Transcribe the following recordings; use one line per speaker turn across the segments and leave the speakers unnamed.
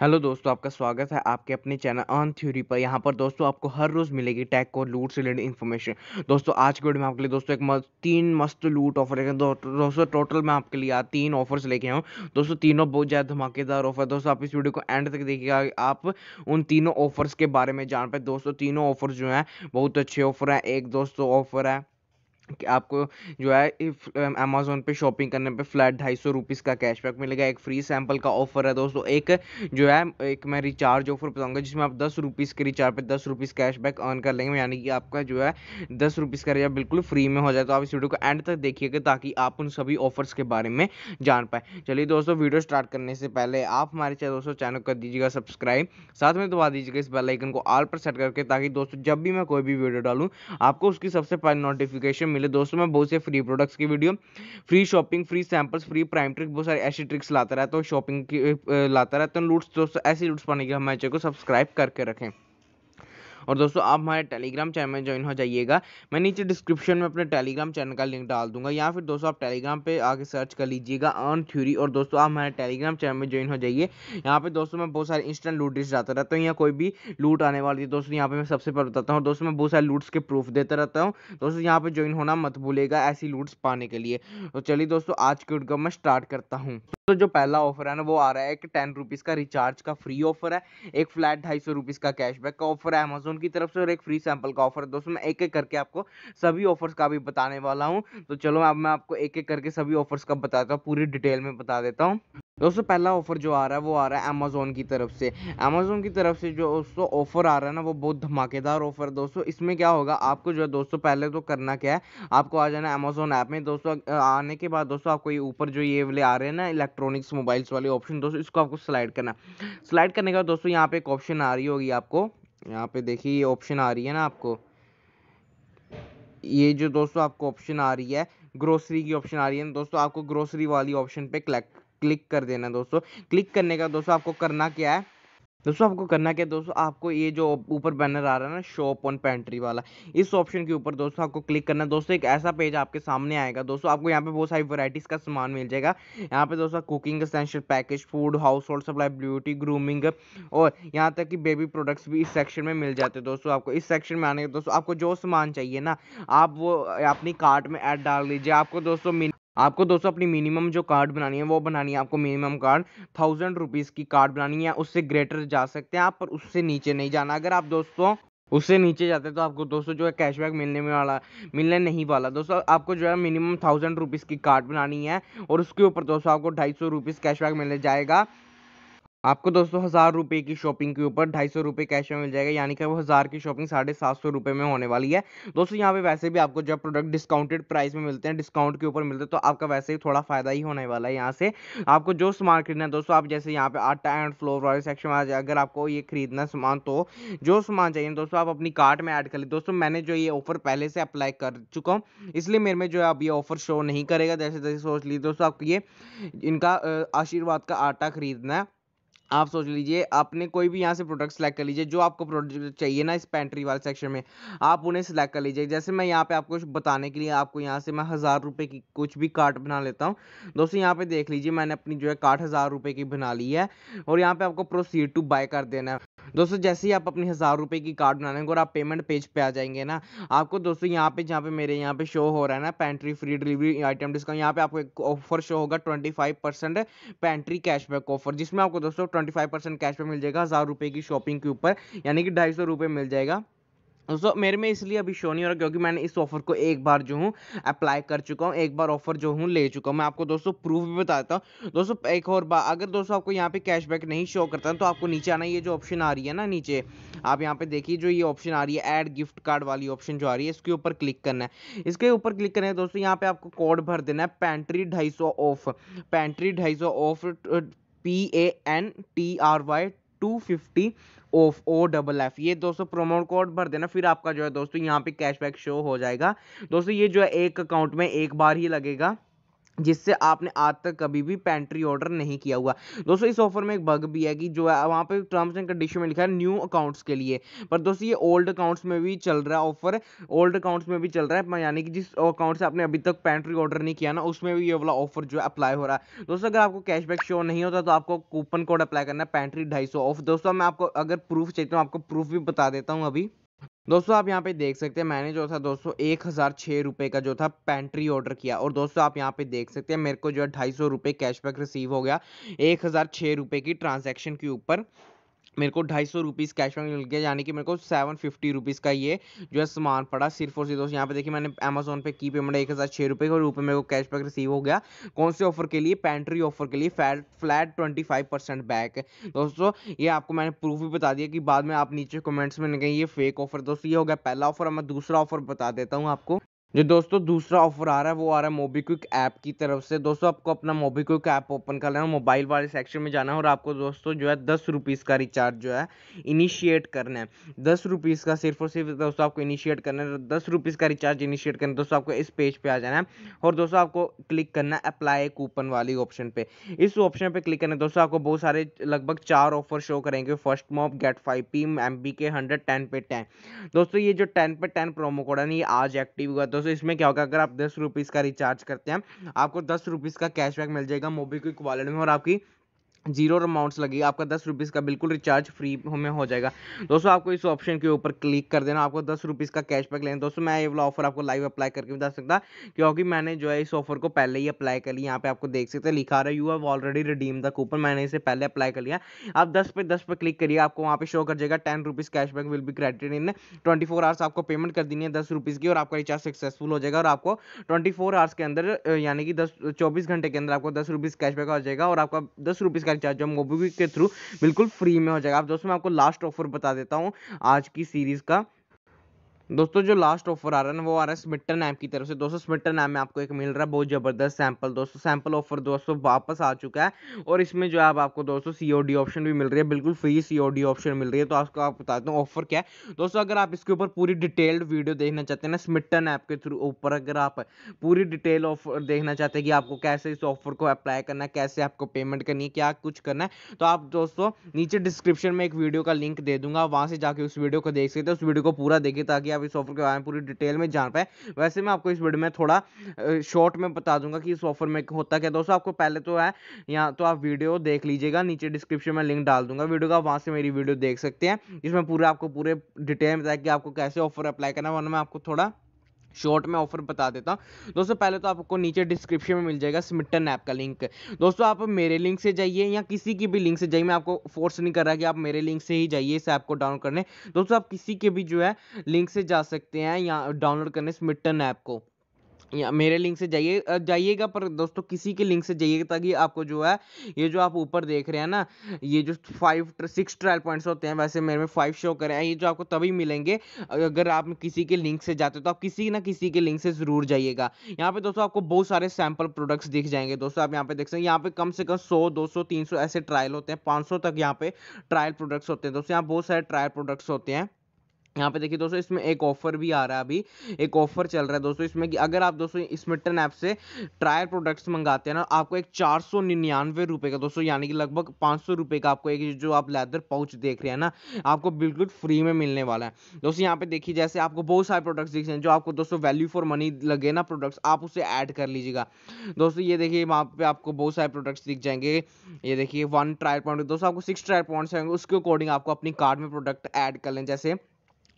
hello दोस्तों आपका स्वागत है आपके अपने चैनल ऑन थ्योरी पर यहाँ पर दोस्तों आपको हर रोज़ मिलेगी टैक और लूट से रिलेटेड इन्फॉर्मेशन दोस्तों आज के वीडियो में आपके लिए दोस्तों एक मस्त तीन मस्त लूट ऑफर है दोस्तों टोटल मैं आपके लिए तीन ऑफर्स लेके आऊँ दोस्तों तीनों बहुत ज़्यादा धमाकेदार ऑफर दोस्तों आप इस वीडियो को एंड तक देखिएगा आप उन तीनों ऑफर्स के बारे में जान पाए दोस्तों तीनों ऑफर जो हैं बहुत अच्छे ऑफर हैं एक दोस्तों ऑफर है कि आपको जो है इफ अमेजोन um, पे शॉपिंग करने पे फ्लैट ढाई सौ रुपीज़ का कैशबैक मिलेगा एक फ्री सैंपल का ऑफर है दोस्तों एक जो है एक मैं रिचार्ज ऑफर बताऊंगा जिसमें आप दस रुपीज़ के रिचार्ज पे दस रुपीज़ कैशबैक अर्न कर लेंगे यानी कि आपका जो है दस रुपीज़ का रिचार्ज बिल्कुल फ्री में हो जाए तो आप इस वीडियो को एंड तक देखिएगा ताकि आप उन सभी ऑफर्स के बारे में जान पाए चलिए दोस्तों वीडियो स्टार्ट करने से पहले आप हमारे दोस्तों चैनल कर दीजिएगा सब्सक्राइब साथ में दबा दीजिएगा इस बेलाइकन को आल पर सेट करके ताकि दोस्तों जब भी मैं कोई भी वीडियो डालूँ आपको उसकी सबसे पहले नोटिफिकेशन मिले दोस्तों मैं बहुत से फ्री प्रोडक्ट्स की video free shopping free samples free prime trick बहुत सारे ऐसी ट्रिक्स लाता रहता हूँ शॉपिंग की लाता रहता हूँ लूट्स दोस्तों ऐसी लूट्स पाने के हमारे चैनल को सब्सक्राइब करके रखें और दोस्तों आप हमारे टेलीग्राम चैनल में ज्वाइन हो जाइएगा मैं नीचे डिस्क्रिप्शन में अपने टेलीग्राम चैनल का लिंक डाल दूंगा या फिर दोस्तों आप टेलीग्राम पर आके सर्च कर लीजिएगा अर्न थ्यूरी और दोस्तों आप हमारे टेलीग्राम चैनल में ज्वाइन हो जाइए यहाँ पर दोस्तों मैं बहुत सारे इंस्टेंट लूट डिस्ट जाता रहता हूँ यहाँ कोई भी लूट आने वाली है दोस्तों यहाँ पर मैं सबसे पहले बताता हूँ दोस्तों मैं बहुत सारे लूट्स के प्रूफ देता रहता हूँ दोस्तों यहाँ पर ज्वाइन होना मत भूलेगा ऐसी लूट्स पाने के लिए तो चलिए दोस्तों आज के उठ मैं स्टार्ट करता हूँ तो जो पहला ऑफर है ना वो आ रहा है एक टेन रुपीज़ का रिचार्ज का फ्री ऑफर है एक फ्लैट ढाई सौ रुपीज़ का कैशबैक का ऑफर है अमेजोन की तरफ से और एक फ्री सैंपल का ऑफर है दोस्तों मैं एक एक करके आपको सभी ऑफर्स का भी बताने वाला हूँ तो चलो अब मैं आपको एक एक करके सभी ऑफर्स का बताता हूँ पूरी डिटेल में बता देता हूँ दोस्तों पहला ऑफर जो आ रहा है वो आ रहा है अमेजोन की तरफ से अमेजोन की तरफ से जो दोस्तों ऑफर आ रहा है ना वो बहुत धमाकेदार ऑफर दोस्तों इसमें क्या होगा आपको जो है दोस्तों पहले तो करना क्या है आपको आ जाना है अमेजोन ऐप में दोस्तों आने के बाद दोस्तों आपको ये ऊपर जो ये वाले आ रहे हैं ना इलेक्ट्रॉनिक्स मोबाइल्स वाले ऑप्शन दोस्तों इसको आपको स्लाइड करना स्लाइड करने के बाद दोस्तों यहाँ पे एक ऑप्शन आ रही होगी आपको यहाँ पे देखिए ये ऑप्शन आ रही है ना आपको ये जो दोस्तों आपको ऑप्शन आ रही है ग्रोसरी की ऑप्शन आ रही है दोस्तों आपको ग्रोसरी वाली ऑप्शन पे क्लिक क्लिक कर देना दोस्तों क्लिक करने का दोस्तों आपको करना क्या है दोस्तों आपको करना क्या है दोस्तों आपको ये जो ऊपर बैनर आ रहा है ना शॉप ऑन पेंट्री वाला इस ऑप्शन के ऊपर दोस्तों आपको क्लिक करना दोस्तों एक ऐसा पेज आपके सामने आएगा दोस्तों आपको यहाँ पे बहुत सारी वैरायटीज़ का सामान मिल जाएगा यहाँ पे दोस्तों cooking essential package food household supply beauty grooming और यहाँ तक कि बेबी प्रोडक्ट्स भी इस सेक्शन में मिल जाते हैं दोस्तों आपको इस सेक्शन में आने के दोस्तों आपको जो सामान चाहिए ना आप वो अपनी कार्ट में ऐड डाल दीजिए आपको दोस्तों आपको दोस्तों अपनी मिनिमम जो कार्ड बनानी है वो बनानी है आपको मिनिमम कार्ड थाउजेंड रुपीज़ की कार्ड बनानी है उससे ग्रेटर जा सकते हैं आप पर उससे नीचे नहीं जाना अगर आप दोस्तों उससे नीचे जाते तो आपको दोस्तों जो है कैशबैक मिलने में वाला मिलने नहीं वाला दोस्तों आपको जो है मिनिमम थाउजेंड रुपीज़ की कार्ड बनानी है और उसके ऊपर दोस्तों आपको ढाई सौ रुपीज़ कैशबैक मिलने जाएगा आपको दोस्तों हज़ार रुपये की शॉपिंग के ऊपर ढाई सौ रुपये कैश में मिल जाएगा यानी कि वो हज़ार की शॉपिंग साढ़े सात सौ रुपये में होने वाली है दोस्तों यहाँ पे वैसे भी आपको जब प्रोडक्ट डिस्काउंटेड प्राइस में मिलते हैं डिस्काउंट के ऊपर मिलते हैं तो आपका वैसे ही थोड़ा फायदा ही होने वाला है यहाँ से आपको जो सामान खरीदना है दोस्तों आप जैसे यहाँ पे आटा एंड फ्लोर वाले सेक्शन में आ जाए अगर आपको ये खरीदना सामान तो जो सामान चाहिए दोस्तों आप अपनी कार्ट में ऐड कर लें दोस्तों मैंने जो ये ऑफर पहले से अप्लाई कर चुका हूँ इसलिए मेरे में जो है अब ये ऑफर शो नहीं करेगा जैसे जैसे सोच लीजिए दोस्तों आपको ये इनका आशीर्वाद का आटा खरीदना है आप सोच लीजिए आपने कोई भी यहाँ से प्रोडक्ट सेलेक्ट कर लीजिए जो आपको प्रोडक्ट चाहिए ना इस पेंट्री वाले सेक्शन में आप उन्हें सेलेक्ट कर लीजिए जैसे मैं यहाँ पे आपको बताने के लिए आपको यहाँ से मैं हज़ार रुपये की कुछ भी कार्ट बना लेता हूँ दोस्तों यहाँ पे देख लीजिए मैंने अपनी जो है कार्ट हज़ार रुपये की बना ली है और यहाँ पर आपको प्रोसीड टू बाय कर देना है दोस्तों जैसे ही आप अपनी हज़ार रुपये की कार्ड बनाने और आप पेमेंट पेज पे आ जाएंगे ना आपको दोस्तों यहाँ पे जहाँ पे मेरे यहाँ पे शो हो रहा है ना pantry free delivery item discount यहाँ पे आपको एक ऑफर शो होगा twenty five percent pantry cashback offer जिसमें आपको दोस्तों ट्वेंटी फाइव परसेंट कैशबैक मिल जाएगा हज़ार रुपये की शॉपिंग के ऊपर यानी कि ढाई सौ रुपये मिल जाएगा दोस्तों मेरे में इसलिए अभी शो नहीं हो रहा क्योंकि मैंने इस ऑफर को एक बार जो हूँ अप्लाई कर चुका हूँ एक बार ऑफर जो हूँ ले चुका हूँ मैं आपको दोस्तों प्रूफ भी बताता हूँ दोस्तों एक और बात अगर दोस्तों आपको यहाँ पे कैशबैक नहीं शो करता है तो आपको नीचे आना ये जो ऑप्शन आ रही है ना नीचे आप यहाँ पे देखिए जो ये ऑप्शन आ रही है एड गिफ्ट कार्ड वाली ऑप्शन जो आ रही है इसके ऊपर क्लिक करना है इसके ऊपर क्लिक करना है दोस्तों यहाँ पे आपको कोड भर देना है पैंट्री ढाई ऑफ पैंट्री ढाई off P A N T R Y two fifty off O double F ये दोस्तों प्रोमो कोड भर देना फिर आपका जो है दोस्तों यहाँ पे कैशबैक शो हो जाएगा दोस्तों ये जो है एक अकाउंट में एक बार ही लगेगा जिससे आपने आज तक कभी भी पेंट्री ऑर्डर नहीं किया हुआ दोस्तों इस ऑफर में एक बग भी है कि जो है वहाँ पे टर्म्स एंड कंडीशन में लिखा है न्यू अकाउंट्स के लिए पर दोस्तों ये ओल्ड अकाउंट्स में भी चल रहा है ऑफर ओल्ड अकाउंट्स में भी चल रहा है यानी कि जिस अकाउंट से आपने अभी तक पेंट्री ऑर्डर नहीं किया ना उसमें भी ये वाला ऑफर जो है अप्लाई हो रहा है दोस्तों अगर आपको कैशबैक शो नहीं होता तो आपको कूपन कोड अप्लाई करना है पेंट्री ढाई ऑफ दोस्तों मैं आपको अगर प्रूफ चाहिए तो आपको प्रूफ भी बता देता हूँ अभी दोस्तों आप यहाँ पे देख सकते हैं मैंने जो था दोस्तों एक हज़ार छः रुपये का जो था पेंट्री ऑर्डर किया और दोस्तों आप यहाँ पे देख सकते हैं मेरे को जो है ढाई सौ रुपये कैशबैक रिसीव हो गया एक हज़ार छः रुपये की ट्रांजैक्शन के ऊपर मेरे को ढाई सौ रुपीज़ कैश बैक मिल गया यानी कि मेरे को सेवन फिफ्टी रुपीज़ का ये जो है सामान पड़ा सिर्फ और सिर्फ दोस्तों यहाँ पे देखिए मैंने अमेजोन पे की पेमेंट एक हज़ार छः रुपये और में मेरे को कैश बैक रिसीव हो गया कौन से ऑफर के लिए पेंट्री ऑफर के लिए fat flat twenty five percent back दोस्तों ये आपको मैंने प्रूफ भी बता दिया कि बाद में आप नीचे कमेंट्स में कहीं ये फेक ऑफर दोस्तों ये हो गया पहला ऑफर मैं दूसरा ऑफर बता देता हूँ आपको जो दोस्तों दूसरा ऑफर आ रहा है वो आ रहा है मोबीक्विक ऐप की तरफ से दोस्तों आपको अपना मोबीक्विक ऐप ओपन कर लेना मोबाइल वाले सेक्शन में जाना है और आपको दोस्तों जो है दस रुपीज़ का रिचार्ज जो है इनिशिएट करना है दस रुपीज़ का सिर्फ और सिर्फ दोस्तों आपको इनिशिएट करना है दस रुपीज़ का रिचार्ज इनिशिएट करना है दोस्तों आपको इस पेज पर आ जाना है और दोस्तों आपको क्लिक करना है अप्लाई कूपन वाली ऑप्शन पर इस ऑप्शन पर क्लिक करना है दोस्तों आपको बहुत सारे लगभग चार ऑफर शो करेंगे first mop get five P M B के हंड्रेड टेन पे टेन दोस्तों ये जो टेन पे टेन प्रोमो कोड है ना ये आज एक्टिव हुआ दोस्तों दोस्तों इसमें क्या होगा अगर आप दस रुपीज़ का रिचार्ज करते हैं आपको दस रुपीज़ का कैशबैक मिल जाएगा मोबीक्विक वॉलेट में और आपकी जीरो अमाउंट्स लगेगा आपका दस रुपीज़ का बिल्कुल रिचार्ज फ्री हमें हो जाएगा दोस्तों आपको इस ऑप्शन के ऊपर क्लिक कर देना आपको दस रुपीज़ का कैशबैक लेना दोस्तों मैं ये वाला ऑफर आपको लाइव अप्लाई करके बता सकता क्योंकि मैंने जो है इस ऑफर को पहले ही अप्लाई कर लिया यहाँ पे आपको देख सकते हैं लिखा रहा है you have already redeem the coupon मैंने इसे पहले अप्लाई कर लिया आप दस पे दस पे क्लिक करिए आपको वहाँ पर शो कर जाएगा ten rupees cashback will be credit in twenty four hours आपको पेमेंट कर देनी है दस रुपीज़ की और आपका रिचार्ज सक्सेसफुल हो जाएगा और आपको ट्वेंटी फोर आवर्स के अंदर यानी कि दस चौबीस घंटे के अंदर आपको दस रुपीज़ कैशबैक हो जाएगा और आपका दस रुपीज़ का तक चाहे जो मोबीक्विक के थ्रू बिल्कुल फ्री में हो जाएगा आप दोस्तों मैं आपको लास्ट ऑफर बता देता हूँ आज की सीरीज़ का दोस्तों जो लास्ट ऑफर आ रहा है ना वो आ रहा है स्मिटन ऐप की तरफ से दोस्तों स्मिटन ऐप में आपको एक मिल रहा है बहुत ज़बरदस्त सैंपल दोस्तों सैंपल ऑफर दोस्तों वापस आ चुका है और इसमें जो है आप आपको दोस्तों सीओडी ऑप्शन भी मिल रही है बिल्कुल फ्री सीओडी ऑप्शन मिल रही है तो आपको आप बता दें ऑफर क्या है दोस्तों अगर आप इसके ऊपर पूरी डिटेल्ड वीडियो देखना चाहते हैं ना स्मिटन ऐप के थ्रू ऊपर अगर आप पूरी डिटेल ऑफर देखना चाहते हैं कि आपको कैसे इस ऑफर को अप्लाई करना है कैसे आपको पेमेंट करनी है क्या कुछ करना है तो आप दोस्तों नीचे डिस्क्रिप्शन में एक वीडियो का लिंक दे दूंगा वहाँ से जाके उस वीडियो को देख सकते हैं उस वीडियो को पूरा देखिए ताकि आप इस ऑफर के बारे में पूरी डिटेल में जान पाए वैसे मैं आपको इस वीडियो में थोड़ा शॉर्ट में बता दूंगा कि इस ऑफर में होता क्या दोस्तों आपको पहले तो है यहाँ तो आप वीडियो देख लीजिएगा नीचे डिस्क्रिप्शन में लिंक डाल दूंगा वीडियो का वहाँ से मेरी वीडियो देख सकते हैं इसमें पूरे आपको पूरे डिटेल में बताया कि आपको कैसे ऑफर अप्लाई करना है वरना मैं आपको थोड़ा शॉर्ट में ऑफर बता देता दोस्तों पहले तो आपको नीचे डिस्क्रिप्शन में मिल जाएगा स्मिटन ऐप का लिंक दोस्तों आप मेरे लिंक से जाइए या किसी की भी लिंक से जाइए मैं आपको फोर्स नहीं कर रहा कि आप मेरे लिंक से ही जाइए इस ऐप को डाउनलोड करने दोस्तों आप किसी के भी जो है लिंक से जा सकते हैं या डाउनलोड करने स्मिटन ऐप को या मेरे लिंक से जाइए जाइएगा पर दोस्तों किसी के लिंक से जाइएगा ताकि आपको जो है ये जो आप ऊपर देख रहे हैं ना ये जो फाइव सिक्स ट्रायल पॉइंट्स होते हैं वैसे मेरे में फाइव शो करें ये जो आपको तभी मिलेंगे अगर आप किसी के लिंक से जाते हो तो आप किसी ना किसी के लिंक से ज़रूर जाइएगा यहाँ पे दोस्तों आपको बहुत सारे सैम्पल प्रोडक्ट्स दिख जाएंगे दोस्तों आप यहाँ पे देख सकते हैं यहाँ पे कम से कम सौ दो सौ तीन सौ ऐसे ट्रायल होते हैं पाँच सौ तक यहाँ पे ट्रायल प्रोडक्ट्स होते हैं दोस्तों यहाँ बहुत सारे ट्रायल प्रोडक्ट्स होते हैं यहाँ पे देखिए दोस्तों इसमें एक ऑफर भी आ रहा है अभी एक ऑफर चल रहा है दोस्तों इसमें कि अगर आप दोस्तों स्मिटन ऐप से ट्रायल प्रोडक्ट्स मंगाते हैं ना आपको एक चार सौ निन्यानवे रुपये का दोस्तों यानी कि लगभग पाँच सौ रुपये का आपको एक जो आप लेदर पाउच देख रहे हैं ना आपको बिल्कुल फ्री में मिलने वाला है दोस्तों यहाँ पे देखिए जैसे आपको बहुत सारे प्रोडक्ट्स दिख रहे हैं जो आपको दोस्तों वैल्यू फॉर मनी लगे ना प्रोडक्ट्स आप उसे ऐड कर लीजिएगा दोस्तों ये देखिए वहाँ पे आपको बहुत सारे प्रोडक्ट्स दिख जाएंगे ये देखिए वन ट्रायल पॉइंट दोस्तों आपको सिक्स ट्रायल पॉइंट्स आएंगे उसके अकॉर्डिंग आपको अपनी कार्ड में प्रोडक्ट ऐड कर लें जैसे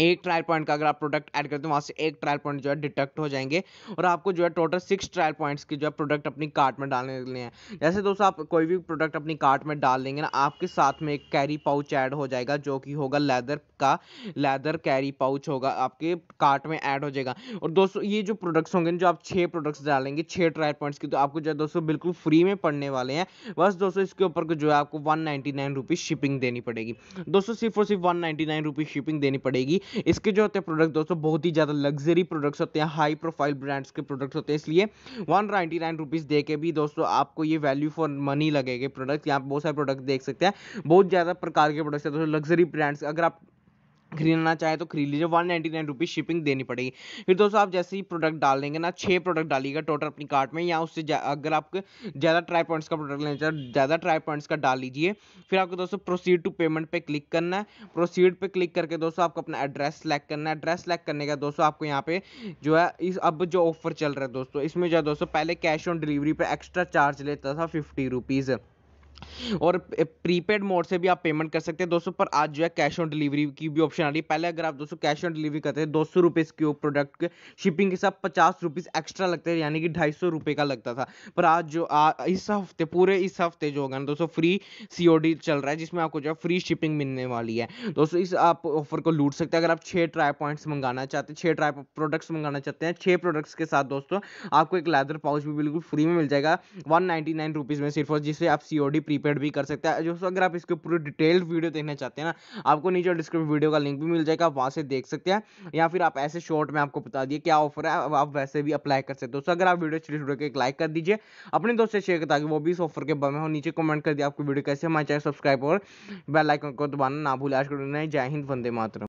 एक ट्रायल पॉइंट का अगर आप प्रोडक्ट ऐड करते हो वहाँ से एक ट्रायल पॉइंट जो है डिटेक्ट हो जाएंगे और आपको जो है टोटल सिक्स ट्रायल पॉइंट्स की जो है प्रोडक्ट अपनी कार्ट में डालने के लिए हैं जैसे दोस्तों आप कोई भी प्रोडक्ट अपनी कार्ट में डाल देंगे ना आपके साथ में एक कैरी पाउच ऐड हो जाएगा जो कि होगा लेदर का लेदर कैरी पाउच होगा आपके कार्ट में ऐड हो जाएगा और दोस्तों ये जो प्रोडक्ट्स होंगे जो आप छः प्रोडक्ट्स डालेंगे छः ट्रायल पॉइंट्स की तो आपको जो है दोस्तों बिल्कुल फ्री में पड़ने वाले हैं बस दोस्तों इसके ऊपर जो है आपको वन नाइन्टी शिपिंग देनी पड़ेगी दोस्तों सिर्फ और सिर्फ वन नाइन्टी शिपिंग देनी पड़ेगी इसके जो होते हैं प्रोडक्ट दोस्तों बहुत ही ज़्यादा लग्जरी प्रोडक्ट्स होते हैं हाई प्रोफाइल ब्रांड्स के प्रोडक्ट्स होते हैं इसलिए वन नाइन्टी नाइन रुपीज़ दे के भी दोस्तों आपको ये वैल्यू फॉर मनी लगेगा प्रोडक्ट यहाँ बहुत सारे प्रोडक्ट देख सकते हैं बहुत ज़्यादा प्रकार के प्रोडक्ट्स हैं दोस्तों लग्जरी ब्रांड्स अगर आप खरीदना चाहे तो खरीद लीजिए one ninety nine rupees shipping देनी पड़ेगी फिर दोस्तों आप जैसे ही प्रोडक्ट डाल देंगे ना छः प्रोडक्ट डालिएगा टोटल अपनी कार्ट में या उससे अगर आप ज़्यादा ट्राई पॉइंट्स का प्रोडक्ट लेना चाहिए ज़्यादा ट्राई पॉइंट्स का डाल लीजिए फिर आपको दोस्तों प्रोसीड टू पेमेंट पे क्लिक करना है प्रोसीड पे क्लिक करके दोस्तों आपको अपना एड्रेस सेलेक्ट करना है एड्रेस सेलेक्ट करने का दोस्तों आपको यहाँ पे जो है इस अब जो ऑफर चल रहा है दोस्तों इसमें जो है दोस्तों पहले कैश ऑन डिलीवरी पर एक्स्ट्रा चार्ज लेता था फिफ्टी रुपीज़ और प्रीपेड मोड से भी आप पेमेंट कर सकते हैं दोस्तों पर आज जो है कैश ऑन डिलीवरी की भी ऑप्शन आ रही है पहले अगर आप दोस्तों कैश ऑन डिलीवरी करते हैं दो सौ रुपीज़ के प्रोडक्ट के शिपिंग के साथ पचास रुपीज़ एक्स्ट्रा लगते हैं यानी कि ढाई सौ रुपये का लगता था पर आज जो आ, इस हफ्ते पूरे इस हफ्ते जो होगा ना दोस्तों फ्री सी चल रहा है जिसमें आपको जो है फ्री शिपिंग मिलने वाली है दोस्तों इस आप ऑफर को लूट सकते हैं अगर आप छः ट्राई पॉइंट्स मंगाना चाहते हैं छः ट्राई प्रोडक्ट्स मंगाना चाहते हैं छः प्रोडक्ट्स के साथ दोस्तों आपको एक लेदर पाउच भी बिल्कुल फ्री में मिल जाएगा वन नाइनटी नाइन रुपीज़ में सिर्फ और जिससे आप सी प्रीपेड भी कर सकते हैं दोस्तों अगर आप इसके पूरे डिटेल्ड वीडियो देखना चाहते हैं ना आपको नीचे डिस्क्रिप्शन वीडियो का लिंक भी मिल जाएगा आप वहाँ से देख सकते हैं या फिर आप ऐसे शॉर्ट में आपको बता दिए क्या ऑफर है आप वैसे भी अप्लाई कर सकते हो दोस्तों अगर आप वीडियो अच्छी वीडियो तो एक लाइक कर दीजिए अपने दोस्त से शेयर ताकि वो भी इस ऑफर के बारे में हो नीचे कमेंट कर दिया आपको वीडियो कैसे हमारे चैनल सब्सक्राइब और बेलाइकन को दबाना ना भूलें आज करो जय हिंद वंदे मातरम